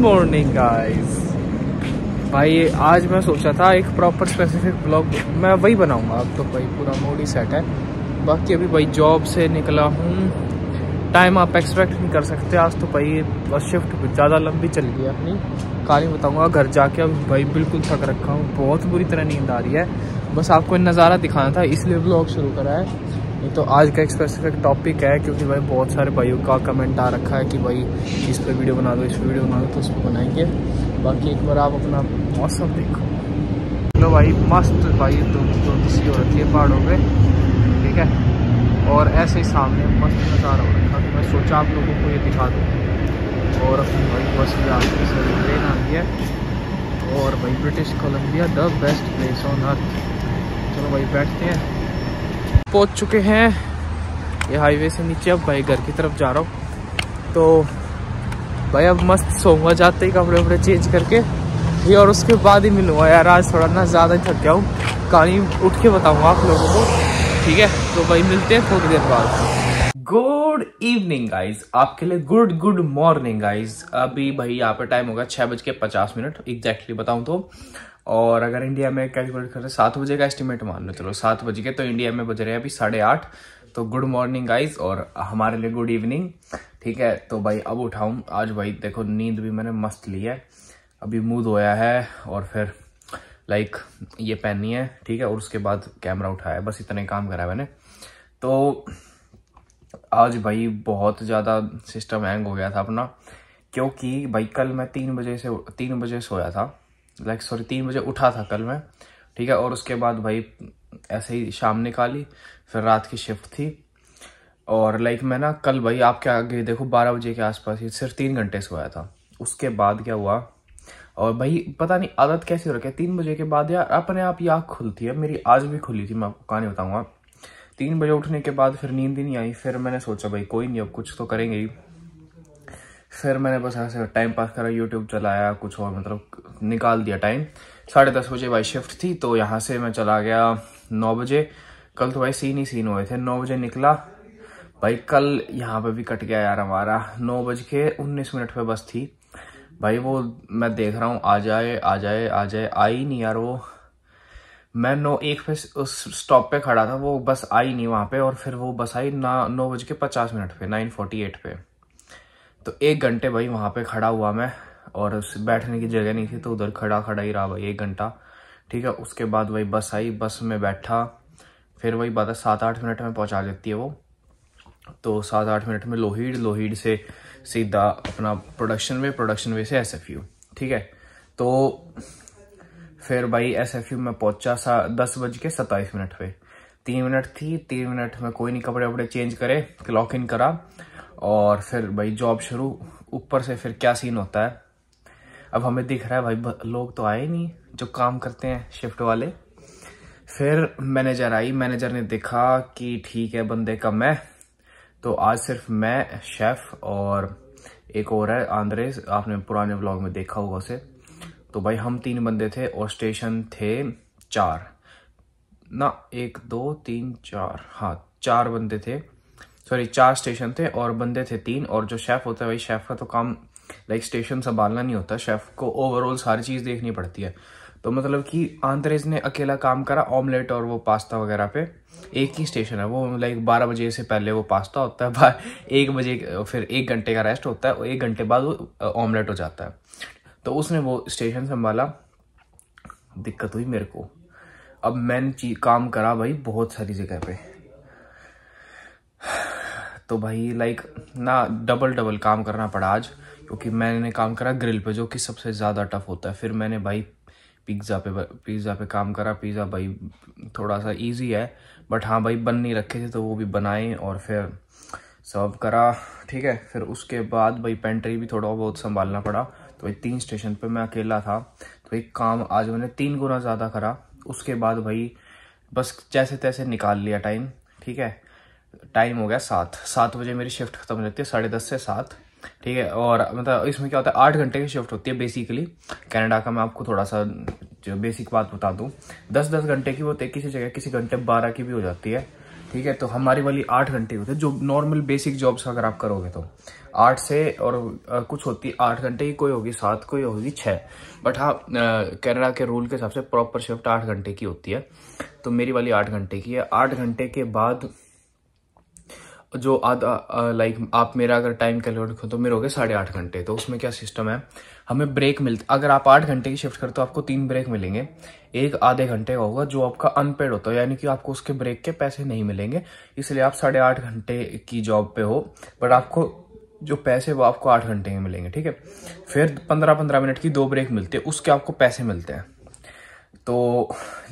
morning guys भाई आज मैं सोचा था एक प्रॉपर स्पेसिफिक ब्लॉग मैं वही बनाऊंगा अब तो भाई पूरा मूड ही सेट है बाकी अभी भाई जॉब से निकला हूँ टाइम आप एक्सपेक्ट नहीं कर सकते आज तो भाई बस शिफ्ट ज़्यादा लंबी चल गई अपनी ही बताऊँगा घर जाके अब भाई बिल्कुल थक रखा हूँ बहुत बुरी तरह नींद आ रही है बस आपको नज़ारा दिखाना था इसलिए ब्लॉग शुरू करा है तो आज का एक स्पेसिफिक टॉपिक है क्योंकि भाई बहुत सारे भाइयों का कमेंट आ रखा है कि भाई इस पर वीडियो बना दो इस पर वीडियो बना दो तो उसको बनाएंगे बाकी एक बार आप अपना मौसम देखो चलो भाई मस्त भाई धुंध धुंध सी हो रखी है पहाड़ों पर ठीक है और ऐसे ही सामने मस्त नज़ारा हो रखा तो मैं सोचा आप लोगों को ये दिखा दूँ और अपनी भाई बस भी आगे ट्रेन आ गई है और भाई British Columbia the best place on earth चलो भाई बैठते हैं पहुंच चुके हैं ये हाईवे से नीचे अब भाई घर की तरफ जा रहा हूँ तो भाई अब मस्त सोऊंगा जाते ही कपड़े वपड़े चेंज करके ये और उसके बाद ही मिलूंगा यार आज थोड़ा ना ज़्यादा ही थक गया हूँ कहानी उठ के बताऊँगा आप लोगों को ठीक है तो भाई मिलते हैं थोड़ी देर बाद गुड इवनिंग गाइज आपके लिए गुड गुड मॉर्निंग गाइज अभी भाई यहाँ पे टाइम होगा छः बज के पचास मिनट एग्जैक्टली बताऊँ तो और अगर इंडिया में कैलकुलेट करें सात बजे का एस्टिमेट मान लो चलो सात बज गए तो इंडिया में बज रहे हैं अभी साढ़े आठ तो गुड मॉर्निंग गाइस और हमारे लिए गुड इवनिंग ठीक है तो भाई अब उठाऊँ आज भाई देखो नींद भी मैंने मस्त ली है अभी मूद होया है और फिर लाइक ये पहननी है ठीक है और उसके बाद कैमरा उठाया बस इतने काम करा है मैंने तो आज भाई बहुत ज़्यादा सिस्टम हैंग हो गया था अपना क्योंकि भाई कल मैं तीन बजे से तीन बजे सोया था लाइक सॉरी तीन बजे उठा था कल मैं ठीक है और उसके बाद भाई ऐसे ही शाम निकाली फिर रात की शिफ्ट थी और लाइक मैं ना कल भाई आपके आगे देखो बारह बजे के आसपास ही सिर्फ तीन घंटे सोया था उसके बाद क्या हुआ और भाई पता नहीं आदत कैसी हो रखी है तीन बजे के बाद यार अपने आप ही आँख खुलती है मेरी आज भी खुली थी मैं आपको नहीं बताऊँगा तीन बजे उठने के बाद फिर नींद ही नहीं आई फिर मैंने सोचा भाई कोई नहीं अब कुछ तो करेंगे ही फिर मैंने बस ऐसे टाइम पास करा यूट्यूब चलाया कुछ और मतलब निकाल दिया टाइम साढ़े दस बजे भाई शिफ्ट थी तो यहाँ से मैं चला गया नौ बजे कल तो भाई सीन ही सीन हुए थे नौ बजे निकला भाई कल यहाँ पे भी कट गया यार हमारा नौ बज के उन्नीस मिनट पे बस थी भाई वो मैं देख रहा हूँ आ जाए आ जाए आ जाए आई नहीं यार वो मैं नौ एक पे उस स्टॉप पे खड़ा था वो बस आई नहीं वहाँ पे और फिर वो बस आई ना नौ बज के पचास मिनट पे नाइन फोर्टी एट पे तो एक घंटे भाई वहाँ पे खड़ा हुआ मैं और बैठने की जगह नहीं थी तो उधर खड़ा खड़ा ही रहा भाई एक घंटा ठीक है उसके बाद वही बस आई बस में बैठा फिर वही बात है सात आठ मिनट में पहुँचा देती है वो तो सात आठ मिनट में लोहीड लोहीड से सीधा अपना प्रोडक्शन वे प्रोडक्शन वे से एस ठीक है तो फिर भाई एस में पहुंचा सा दस बज के सत्ताईस मिनट पे तीन मिनट थी तीन मिनट में कोई नहीं कपड़े वपड़े चेंज करे लॉक इन करा और फिर भाई जॉब शुरू ऊपर से फिर क्या सीन होता है अब हमें दिख रहा है भाई लोग तो आए नहीं जो काम करते हैं शिफ्ट वाले फिर मैनेजर आई मैनेजर ने देखा कि ठीक है बंदे कम है तो आज सिर्फ मैं शेफ़ और एक और है आंद्रेस आपने पुराने ब्लॉग में देखा होगा उसे तो भाई हम तीन बंदे थे और स्टेशन थे चार ना एक दो तीन चार हाँ चार बंदे थे सॉरी चार स्टेशन थे और बंदे थे तीन और जो शेफ़ होता है भाई शेफ़ का तो काम लाइक स्टेशन संभालना नहीं होता शेफ़ को ओवरऑल सारी चीज़ देखनी पड़ती है तो मतलब कि आंतरेज ने अकेला काम करा ऑमलेट और वो पास्ता वगैरह पे एक ही स्टेशन है वो लाइक बारह बजे से पहले वो पास्ता होता है एक बजे फिर एक घंटे का रेस्ट होता है और एक घंटे बाद वो ऑमलेट हो जाता है तो उसने वो स्टेशन संभाला दिक्कत हुई मेरे को अब मैंने काम करा भाई बहुत सारी जगह पे तो भाई लाइक ना डबल डबल काम करना पड़ा आज क्योंकि मैंने काम करा ग्रिल पे जो कि सबसे ज़्यादा टफ होता है फिर मैंने भाई पिज़्ज़ा पे पिज़्ज़ा पे काम करा पिज़्ज़ा भाई थोड़ा सा इजी है बट हाँ भाई बन नहीं रखे थे तो वो भी बनाए और फिर सर्व करा ठीक है फिर उसके बाद भाई पेंट्री भी थोड़ा बहुत संभालना पड़ा तो भाई तीन स्टेशन पे मैं अकेला था तो एक काम आज मैंने तीन गुना ज़्यादा करा उसके बाद भाई बस जैसे तैसे निकाल लिया टाइम ठीक है टाइम हो गया सात सात बजे मेरी शिफ्ट खत्म हो जाती है साढ़े दस से सात ठीक है और मतलब इसमें क्या होता है आठ घंटे की शिफ्ट होती है बेसिकली कनाडा का मैं आपको थोड़ा सा जो बेसिक बात बता दूँ दस दस घंटे की वो किसी जगह किसी घंटे बारह की भी हो जाती है ठीक है तो हमारी वाली आठ घंटे होती है जो नॉर्मल बेसिक जॉब्स अगर आप करोगे तो आठ से और कुछ होती है आठ घंटे की कोई होगी सात कोई होगी छः बट हाँ कैनेडा के रूल के हिसाब से प्रॉपर शिफ्ट आठ घंटे की होती है तो मेरी वाली आठ घंटे की है आठ घंटे के बाद जो आधा लाइक आप मेरा अगर टाइम कैलकुलेट करो तो मेरे हो गए साढ़े आठ घंटे तो उसमें क्या सिस्टम है हमें ब्रेक मिलते अगर आप आठ घंटे की शिफ्ट करते हो आपको तीन ब्रेक मिलेंगे एक आधे घंटे का होगा जो आपका अनपेड होता है यानी कि आपको उसके ब्रेक के पैसे नहीं मिलेंगे इसलिए आप साढ़े आठ घंटे की जॉब पे हो बट आपको जो पैसे वो आपको आठ घंटे के मिलेंगे ठीक है फिर पंद्रह पंद्रह मिनट की दो ब्रेक मिलती है उसके आपको पैसे मिलते हैं तो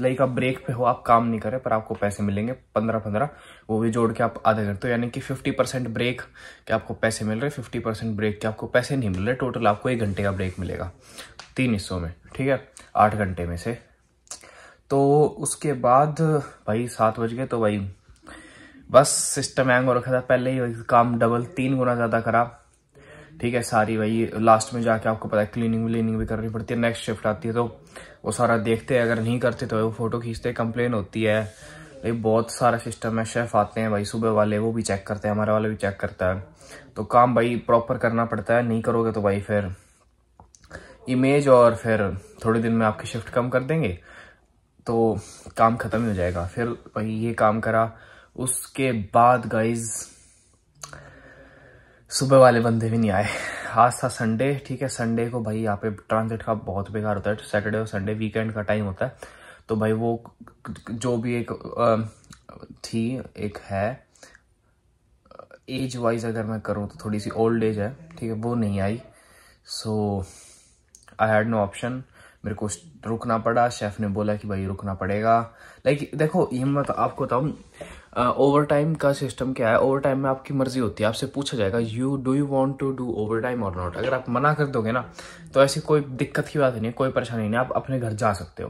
लाइक आप ब्रेक पे हो आप काम नहीं करें पर आपको पैसे मिलेंगे पंद्रह पंद्रह वो भी जोड़ के आप आधे करते हो यानी कि फिफ्टी परसेंट ब्रेक के आपको पैसे मिल रहे फिफ्टी परसेंट ब्रेक के आपको पैसे नहीं मिल रहे टोटल आपको एक घंटे का ब्रेक मिलेगा तीन हिस्सों में ठीक है आठ घंटे में से तो उसके बाद भाई सात बज गए तो भाई बस सिस्टम हैंग हो रखा था पहले ही काम डबल तीन गुना ज़्यादा करा ठीक है सारी भाई लास्ट में जाके आपको पता है क्लीनिंग व्लीनिंग भी करनी पड़ती है नेक्स्ट शिफ्ट आती है तो वो सारा देखते हैं अगर नहीं करते तो वो फ़ोटो खींचते कंप्लेन होती है भाई बहुत सारा सिस्टम है शेफ़ आते हैं भाई सुबह वाले वो भी चेक करते हैं हमारे वाले भी चेक करता है तो काम भाई प्रॉपर करना पड़ता है नहीं करोगे तो भाई फिर इमेज और फिर थोड़े दिन में आपकी शिफ्ट कम कर देंगे तो काम ख़त्म ही हो जाएगा फिर भाई ये काम करा उसके बाद गाइज सुबह वाले बंदे भी नहीं आए खास था संडे ठीक है संडे को भाई यहाँ पे ट्रांसिट का बहुत बेकार होता है सैटरडे और संडे वीकेंड का टाइम होता है तो भाई वो जो भी एक थी एक है एज वाइज अगर मैं करूँ तो थोड़ी सी ओल्ड एज है ठीक है वो नहीं I so I had no option मेरे को रुकना पड़ा शेफ़ ने बोला कि भाई रुकना पड़ेगा लाइक like, देखो ये मैं तो आपको बताऊँ ओवर uh, टाइम का सिस्टम क्या है ओवर टाइम में आपकी मर्जी होती है आपसे पूछा जाएगा you do you want to do overtime और नॉट अगर आप मना कर दोगे ना तो ऐसी कोई दिक्कत की बात नहीं है कोई परेशानी नहीं आप अपने घर जा सकते हो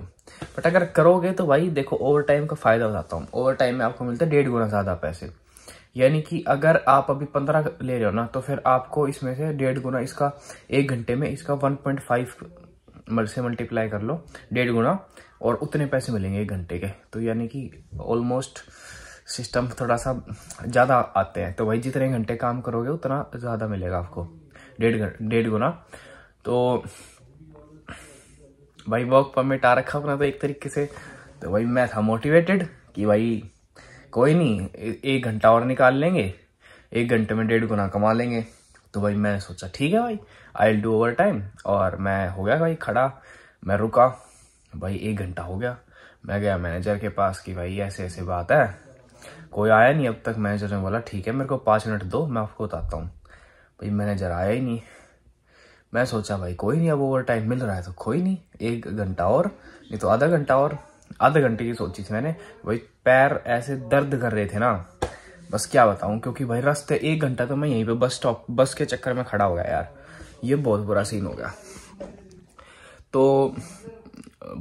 बट अगर करोगे तो भाई देखो ओवर टाइम का फ़ायदा बताता हूँ ओवर टाइम में आपको मिलता है डेढ़ गुना ज़्यादा पैसे यानी कि अगर आप अभी पंद्रह ले रहे हो ना तो फिर आपको इसमें से डेढ़ गुना इसका एक घंटे में इसका वन पॉइंट फाइव से मल्टीप्लाई कर लो डेढ़ गुना और उतने पैसे मिलेंगे एक घंटे के तो यानी कि ऑलमोस्ट सिस्टम थोड़ा सा ज़्यादा आते हैं तो वही जितने घंटे काम करोगे उतना ज़्यादा मिलेगा आपको डेढ़ डेढ़ गुना तो भाई वर्क परमिट आ रखा अपना तो एक तरीके से तो भाई मैं था मोटिवेटेड कि भाई कोई नहीं ए, एक घंटा और निकाल लेंगे एक घंटे में डेढ़ गुना कमा लेंगे तो भाई मैंने सोचा ठीक है भाई I will do overtime और मैं हो गया भाई खड़ा मैं रुका भाई एक घंटा हो गया मैं गया मैनेजर के पास कि भाई ऐसे ऐसे बात है कोई आया नहीं अब तक मैनेजर ने बोला ठीक है मेरे को पाँच मिनट दो मैं आपको बताता हूँ भाई मैनेजर आया ही नहीं मैं सोचा भाई कोई नहीं अब ओवर टाइम मिल रहा है तो कोई नहीं एक घंटा और नहीं तो आधा घंटा और आधे घंटे की सोची थी मैंने भाई पैर ऐसे दर्द कर रहे थे ना बस क्या बताऊँ क्योंकि भाई रास्ते एक घंटा तो मैं यहीं पे बस स्टॉप बस के चक्कर में खड़ा हो गया यार ये बहुत बुरा सीन हो गया तो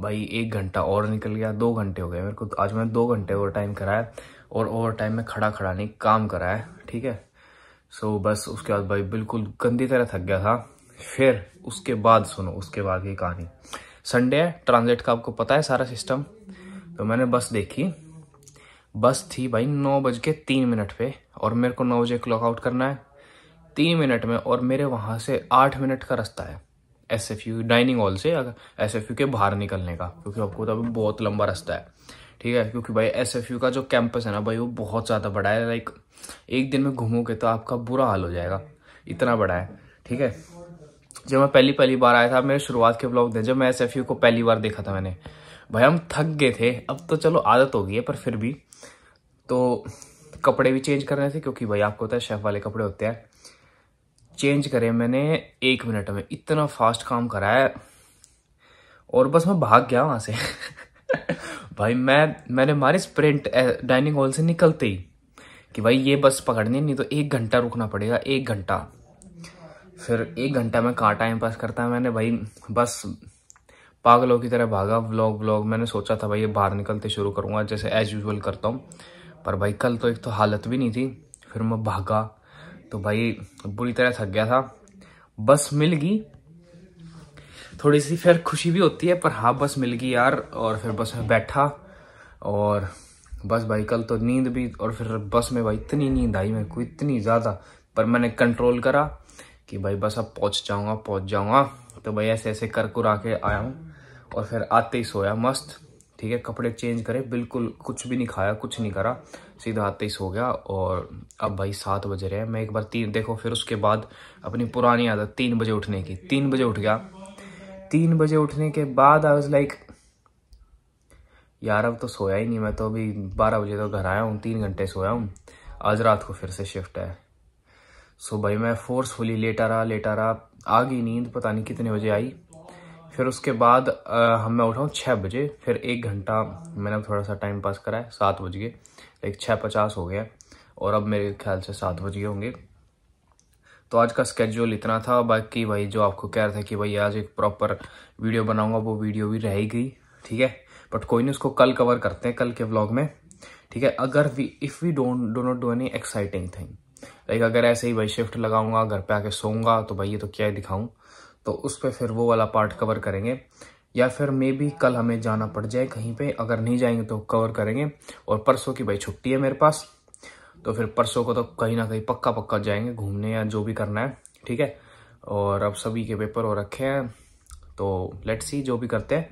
भाई एक घंटा और निकल गया दो घंटे हो गए मेरे को आज मैंने दो घंटे ओवर टाइम कराया और ओवर टाइम में खड़ा खड़ा नहीं काम करा है ठीक है सो so, बस उसके बाद भाई बिल्कुल गंदी तरह थक गया था फिर उसके बाद सुनो उसके बाद की कहानी संडे है ट्रांजिट का आपको पता है सारा सिस्टम तो मैंने बस देखी बस थी भाई नौ बज के तीन मिनट पे और मेरे को नौ बजे क्लॉक आउट करना है तीन मिनट में और मेरे वहाँ से आठ मिनट का रास्ता है S F U dining hall से अगर एस एफ यू के बाहर निकलने का क्योंकि आपको तो अभी बहुत लंबा रास्ता है ठीक है क्योंकि भाई एस का जो कैंपस है ना भाई वो बहुत ज़्यादा बड़ा है लाइक एक दिन में घूमोगे तो आपका बुरा हाल हो जाएगा इतना बड़ा है ठीक है जब मैं पहली पहली बार आया था मेरे शुरुआत के ब्लॉग थे जब मैं एस को पहली बार देखा था मैंने भाई हम थक गए थे अब तो चलो आदत हो गई है पर फिर भी तो कपड़े भी चेंज करने थे क्योंकि भाई आपको होता है शेफ़ वाले कपड़े होते हैं चेंज करे मैंने एक मिनट में इतना फास्ट काम कराया और बस मैं भाग गया वहाँ से भाई मैं मैंने मारी स्प्रिंट डाइनिंग हॉल से निकलते ही कि भाई ये बस पकड़नी नहीं तो एक घंटा रुकना पड़ेगा एक घंटा फिर एक घंटा में कहाँ टाइम पास करता है मैंने भाई बस पागलों की तरह भागा व्लॉग व्लॉग मैंने सोचा था भाई ये बाहर निकलते शुरू करूँगा जैसे एज यूजल करता हूँ पर भाई कल तो एक तो हालत भी नहीं थी फिर मैं भागा तो भाई बुरी तरह थक गया था बस मिल गई थोड़ी सी फिर खुशी भी होती है पर हाँ बस मिल गई यार और फिर बस में बैठा और बस भाई कल तो नींद भी और फिर बस में भाई इतनी नींद आई मेरे को इतनी ज़्यादा पर मैंने कंट्रोल करा कि भाई बस अब पहुँच जाऊँगा पहुँच जाऊँगा तो भाई ऐसे ऐसे कर कुरा के आया हूँ और फिर आते ही सोया मस्त ठीक है कपड़े चेंज करे बिल्कुल कुछ भी नहीं खाया कुछ नहीं करा सीधा आते ही सो गया और अब भाई सात बज रहे हैं मैं एक बार तीन देखो फिर उसके बाद अपनी पुरानी आदत तीन बजे उठने की तीन बजे उठ गया तीन बजे उठने के बाद आई वॉज लाइक यार अब तो सोया ही नहीं मैं तो अभी बारह बजे तो घर आया हूँ तीन घंटे सोया हूँ आज रात को फिर से शिफ्ट है सो भाई मैं फोर्सफुली लेटा रहा लेटा रहा आ गई नींद पता नहीं कितने बजे आई फिर उसके बाद हम मैं उठाऊँ छः बजे फिर एक घंटा मैंने थोड़ा सा टाइम पास करा है सात बज गए लाइक छः पचास हो गया और अब मेरे ख्याल से सात बज गए होंगे तो आज का स्केड्यूल इतना था बाकी भाई जो आपको कह रहा था कि भाई आज एक प्रॉपर वीडियो बनाऊंगा वो वीडियो भी रह गई ठीक है बट कोई नहीं उसको कल कवर करते हैं कल के ब्लॉग में ठीक है अगर we if we don't do not do any exciting thing like अगर ऐसे ही भाई शिफ्ट लगाऊंगा घर पे आके सोऊंगा तो भाई ये तो क्या दिखाऊं तो उस पर फिर वो वाला पार्ट कवर करेंगे या फिर मे भी कल हमें जाना पड़ जाए कहीं पे अगर नहीं जाएंगे तो कवर करेंगे और परसों की भाई छुट्टी है मेरे पास तो फिर परसों को तो कहीं ना कहीं पक्का पक्का जाएंगे घूमने या जो भी करना है ठीक है और अब सभी के पेपर हो रखे हैं तो लेट सी जो भी करते हैं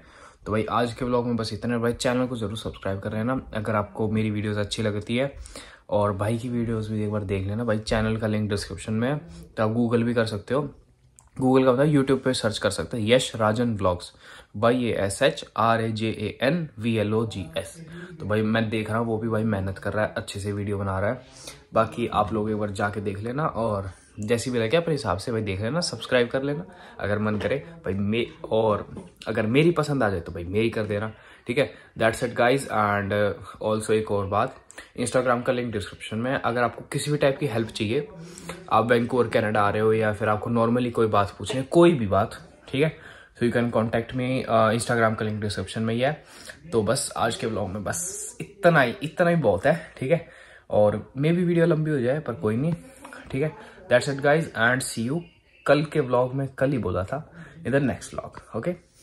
तो भाई आज के ब्लॉग में बस इतना भाई चैनल को ज़रूर सब्सक्राइब कर लेना अगर आपको मेरी वीडियोज़ अच्छी लगती है और भाई की वीडियोज़ भी एक बार देख लेना भाई चैनल का लिंक डिस्क्रिप्शन में है तो आप गूगल भी कर सकते हो गूगल का मतलब है यूट्यूब पे सर्च कर सकते हैं यश राजन ब्लॉग्स भाई A S H R A J A N V L O G S तो भाई मैं देख रहा हूँ वो भी भाई मेहनत कर रहा है अच्छे से वीडियो बना रहा है बाकी आप लोग एक बार जाके देख लेना और जैसी भी लगे अपने हिसाब से भाई देख लेना सब्सक्राइब कर लेना अगर मन करे भाई मे और अगर मेरी पसंद आ जाए तो भाई मेरी कर देना ठीक है that's it guys and also एक और बात इंस्टाग्राम का लिंक डिस्क्रिप्शन में अगर आपको किसी भी टाइप की हेल्प चाहिए आप वैंकूवर कैनेडा आ रहे हो या फिर आपको नॉर्मली कोई बात पूछनी है कोई भी बात ठीक है so you can contact me Instagram का लिंक डिस्क्रिप्शन में ही है तो बस आज के ब्लॉग में बस इतना ही इतना ही बहुत है ठीक है और मे भी वीडियो लंबी हो जाए पर कोई नहीं ठीक है that's it guys and see you कल के ब्लॉग में कल ही बोला था इधर नेक्स्ट ब्लॉग ओके